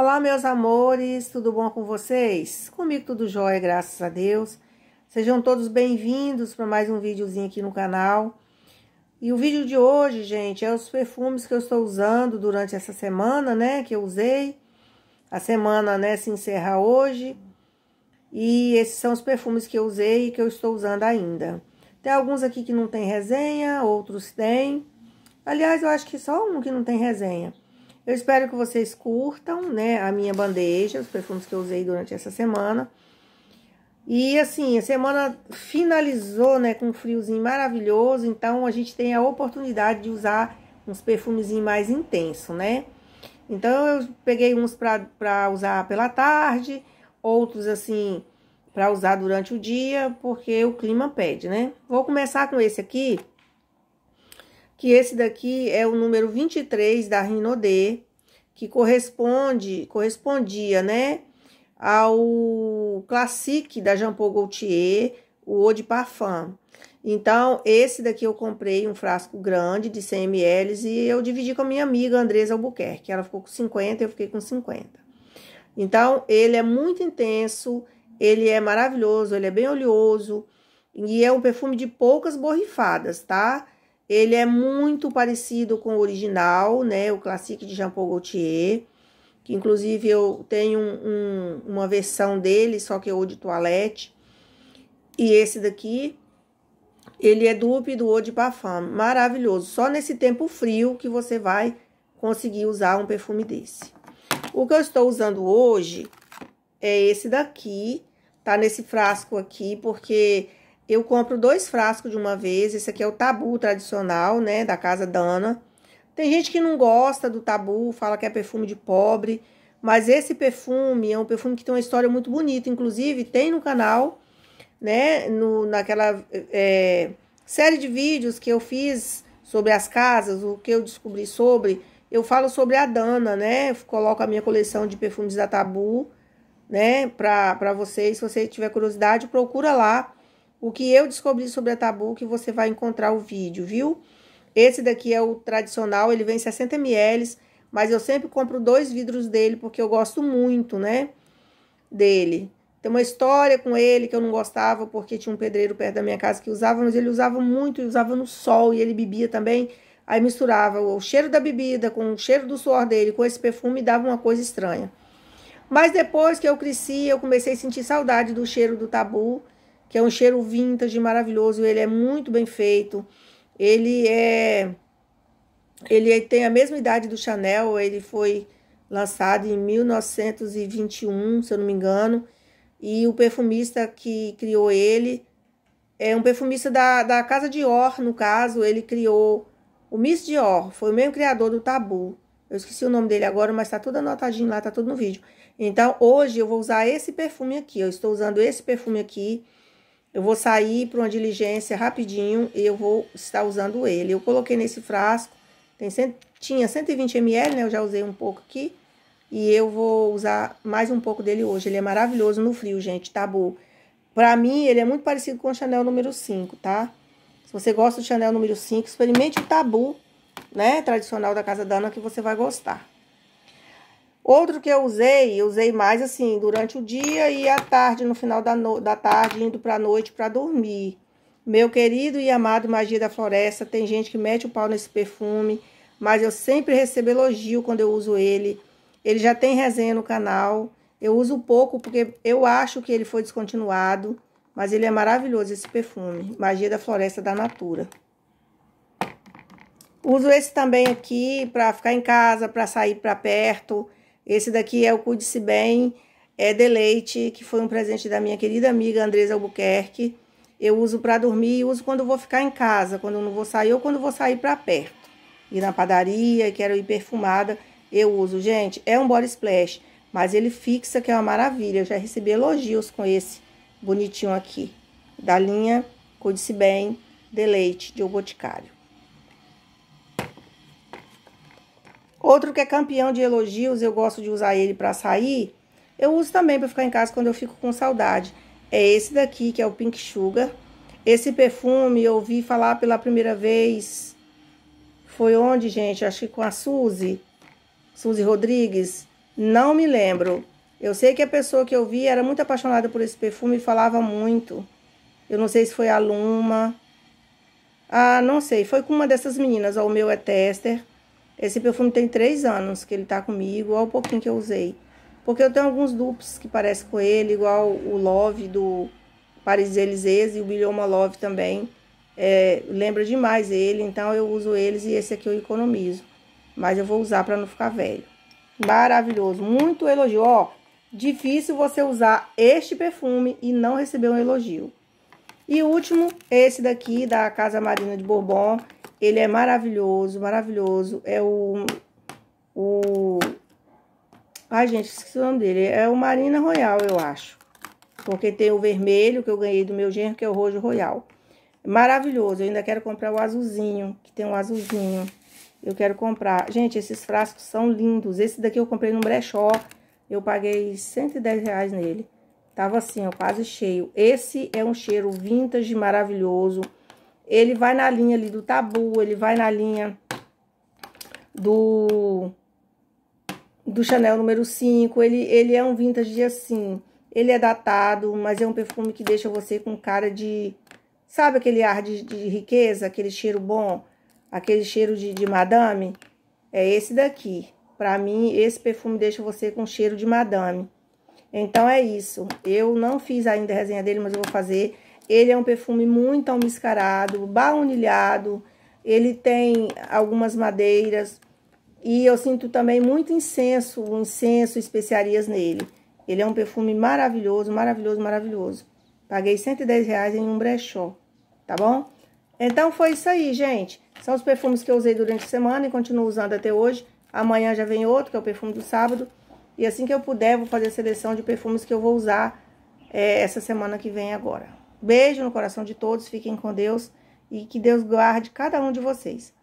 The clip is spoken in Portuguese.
Olá, meus amores, tudo bom com vocês? Comigo tudo jóia, graças a Deus. Sejam todos bem-vindos para mais um videozinho aqui no canal. E o vídeo de hoje, gente, é os perfumes que eu estou usando durante essa semana, né, que eu usei. A semana, né, se encerra hoje. E esses são os perfumes que eu usei e que eu estou usando ainda. Tem alguns aqui que não tem resenha, outros têm. Aliás, eu acho que só um que não tem resenha. Eu espero que vocês curtam, né, a minha bandeja, os perfumes que eu usei durante essa semana. E assim, a semana finalizou, né, com um friozinho maravilhoso, então a gente tem a oportunidade de usar uns perfumezinhos mais intensos, né? Então eu peguei uns para usar pela tarde, outros assim para usar durante o dia, porque o clima pede, né? Vou começar com esse aqui, que esse daqui é o número 23 da Rinodê, que corresponde, correspondia, né, ao Classique da Jean Paul Gaultier, o Eau de Parfum. Então, esse daqui eu comprei um frasco grande de 100 ml e eu dividi com a minha amiga Andresa Albuquerque. Ela ficou com 50, eu fiquei com 50. Então, ele é muito intenso, ele é maravilhoso, ele é bem oleoso e é um perfume de poucas borrifadas, tá? Ele é muito parecido com o original, né? O Classique de Jean Paul Gaultier. Que inclusive eu tenho um, um, uma versão dele, só que é o de toilette. E esse daqui, ele é do Pidou de Parfum. Maravilhoso. Só nesse tempo frio que você vai conseguir usar um perfume desse. O que eu estou usando hoje é esse daqui. Tá nesse frasco aqui, porque eu compro dois frascos de uma vez. Esse aqui é o tabu tradicional, né? Da casa Dana. Tem gente que não gosta do tabu, fala que é perfume de pobre. Mas esse perfume é um perfume que tem uma história muito bonita. Inclusive, tem no canal, né? No, naquela é, série de vídeos que eu fiz sobre as casas, o que eu descobri sobre. Eu falo sobre a Dana, né? Eu coloco a minha coleção de perfumes da Tabu, né? Pra, pra vocês. Se você tiver curiosidade, procura lá o que eu descobri sobre a Tabu, que você vai encontrar o vídeo, viu? Esse daqui é o tradicional, ele vem 60 ml, mas eu sempre compro dois vidros dele, porque eu gosto muito, né, dele. Tem uma história com ele que eu não gostava, porque tinha um pedreiro perto da minha casa que usava, mas ele usava muito, e usava no sol, e ele bebia também. Aí misturava o cheiro da bebida com o cheiro do suor dele, com esse perfume, dava uma coisa estranha. Mas depois que eu cresci, eu comecei a sentir saudade do cheiro do tabu, que é um cheiro vintage maravilhoso, ele é muito bem feito. Ele é ele é, tem a mesma idade do Chanel, ele foi lançado em 1921, se eu não me engano, e o perfumista que criou ele é um perfumista da, da Casa Dior, no caso, ele criou o Miss Dior, foi o mesmo criador do Tabu. Eu esqueci o nome dele agora, mas tá tudo anotadinho lá, tá tudo no vídeo. Então, hoje eu vou usar esse perfume aqui, eu estou usando esse perfume aqui, eu vou sair para uma diligência rapidinho e eu vou estar usando ele. Eu coloquei nesse frasco, tem, tinha 120 ml, né? Eu já usei um pouco aqui. E eu vou usar mais um pouco dele hoje. Ele é maravilhoso no frio, gente, tá bom? Pra mim, ele é muito parecido com o Chanel número 5, tá? Se você gosta do Chanel número 5, experimente o tabu, né? Tradicional da Casa da Ana, que você vai gostar. Outro que eu usei, usei mais assim durante o dia e à tarde, no final da, no da tarde, indo para a noite para dormir. Meu querido e amado Magia da Floresta, tem gente que mete o pau nesse perfume, mas eu sempre recebo elogio quando eu uso ele. Ele já tem resenha no canal. Eu uso pouco porque eu acho que ele foi descontinuado, mas ele é maravilhoso esse perfume, Magia da Floresta da Natura. Uso esse também aqui para ficar em casa, para sair para perto. Esse daqui é o Cuide-se Bem é Deleite, que foi um presente da minha querida amiga Andresa Albuquerque. Eu uso para dormir e uso quando vou ficar em casa, quando não vou sair ou quando vou sair para perto. Ir na padaria, quero ir perfumada, eu uso. Gente, é um body splash, mas ele fixa, que é uma maravilha. Eu já recebi elogios com esse bonitinho aqui, da linha Cuide-se Bem Deleite, de O Boticário. Outro que é campeão de elogios, eu gosto de usar ele para sair. Eu uso também para ficar em casa quando eu fico com saudade. É esse daqui, que é o Pink Sugar. Esse perfume eu ouvi falar pela primeira vez. Foi onde, gente? Acho que com a Suzy. Suzy Rodrigues. Não me lembro. Eu sei que a pessoa que eu vi era muito apaixonada por esse perfume e falava muito. Eu não sei se foi a Luma. Ah, não sei. Foi com uma dessas meninas. Ó, o meu é Tester. Esse perfume tem três anos que ele tá comigo, olha o pouquinho que eu usei. Porque eu tenho alguns dupes que parecem com ele, igual o Love do Paris Elysées e o Bilhoma Love também. É, lembra demais ele, então eu uso eles e esse aqui eu economizo. Mas eu vou usar para não ficar velho. Maravilhoso, muito elogio. Ó, difícil você usar este perfume e não receber um elogio. E último, esse daqui da Casa Marina de Bourbon. Ele é maravilhoso, maravilhoso. É o. o... Ai, gente, esqueci o nome dele. É o Marina Royal, eu acho. Porque tem o vermelho que eu ganhei do meu genro, que é o Rojo Royal. Maravilhoso. Eu ainda quero comprar o azulzinho, que tem um azulzinho. Eu quero comprar. Gente, esses frascos são lindos. Esse daqui eu comprei no brechó. Eu paguei 110 reais nele. Tava assim, ó, quase cheio. Esse é um cheiro vintage maravilhoso ele vai na linha ali do tabu, ele vai na linha do do Chanel número 5, ele, ele é um vintage assim, ele é datado, mas é um perfume que deixa você com cara de, sabe aquele ar de, de riqueza, aquele cheiro bom, aquele cheiro de, de madame? É esse daqui, para mim esse perfume deixa você com cheiro de madame. Então é isso, eu não fiz ainda a resenha dele, mas eu vou fazer... Ele é um perfume muito almiscarado, baunilhado, ele tem algumas madeiras e eu sinto também muito incenso, um incenso, especiarias nele. Ele é um perfume maravilhoso, maravilhoso, maravilhoso. Paguei 110 reais em um brechó, tá bom? Então foi isso aí, gente. São os perfumes que eu usei durante a semana e continuo usando até hoje. Amanhã já vem outro, que é o perfume do sábado. E assim que eu puder, vou fazer a seleção de perfumes que eu vou usar é, essa semana que vem agora. Beijo no coração de todos, fiquem com Deus e que Deus guarde cada um de vocês.